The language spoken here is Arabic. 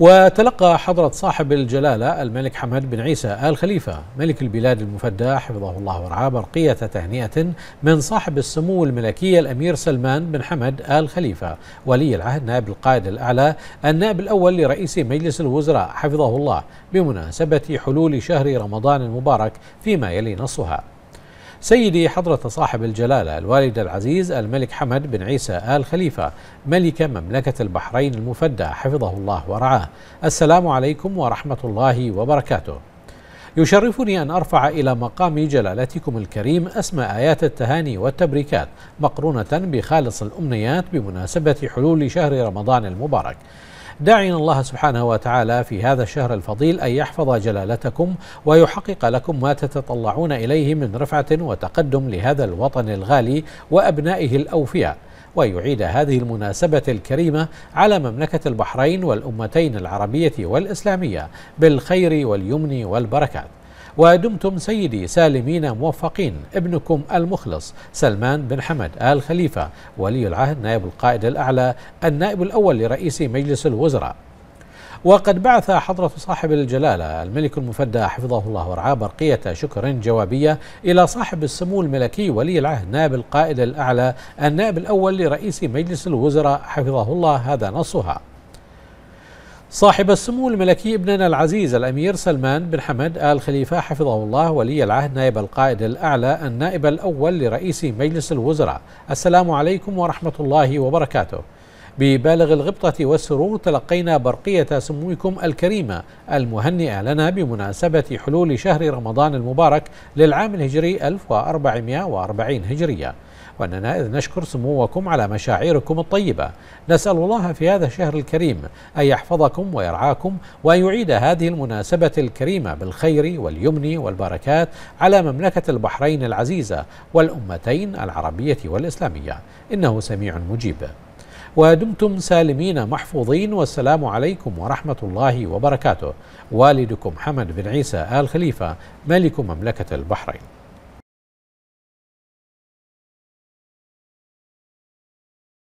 وتلقى حضرة صاحب الجلالة الملك حمد بن عيسى آل خليفة ملك البلاد المفدى حفظه الله ورعاه برقية تهنئة من صاحب السمو الملكية الأمير سلمان بن حمد آل خليفة ولي العهد نائب القائد الأعلى النائب الأول لرئيس مجلس الوزراء حفظه الله بمناسبة حلول شهر رمضان المبارك فيما يلي نصها سيدي حضرة صاحب الجلالة الوالد العزيز الملك حمد بن عيسى آل خليفة ملك مملكة البحرين المفدى حفظه الله ورعاه السلام عليكم ورحمة الله وبركاته يشرفني أن أرفع إلى مقام جلالتكم الكريم أسمى آيات التهاني والتبريكات مقرونة بخالص الأمنيات بمناسبة حلول شهر رمضان المبارك داعين الله سبحانه وتعالى في هذا الشهر الفضيل أن يحفظ جلالتكم ويحقق لكم ما تتطلعون إليه من رفعة وتقدم لهذا الوطن الغالي وأبنائه الأوفياء ويعيد هذه المناسبة الكريمة على مملكة البحرين والأمتين العربية والإسلامية بالخير واليمن والبركات ودمتم سيدي سالمين موفقين ابنكم المخلص سلمان بن حمد آل خليفة ولي العهد نائب القائد الأعلى النائب الأول لرئيس مجلس الوزراء وقد بعث حضرة صاحب الجلالة الملك المفدى حفظه الله ورعاه برقية شكر جوابية إلى صاحب السمو الملكي ولي العهد نائب القائد الأعلى النائب الأول لرئيس مجلس الوزراء حفظه الله هذا نصها صاحب السمو الملكي ابننا العزيز الأمير سلمان بن حمد آل خليفة حفظه الله ولي العهد نائب القائد الأعلى النائب الأول لرئيس مجلس الوزراء السلام عليكم ورحمة الله وبركاته ببالغ الغبطة والسرور تلقينا برقية سموكم الكريمة المهنئة لنا بمناسبة حلول شهر رمضان المبارك للعام الهجري 1440 هجرية وأننا إذ نشكر سموكم على مشاعركم الطيبة نسأل الله في هذا الشهر الكريم أن يحفظكم ويرعاكم وأن يعيد هذه المناسبة الكريمة بالخير واليمن والبركات على مملكة البحرين العزيزة والأمتين العربية والإسلامية إنه سميع مجيب ودمتم سالمين محفوظين والسلام عليكم ورحمة الله وبركاته والدكم حمد بن عيسى آل خليفة ملك مملكة البحرين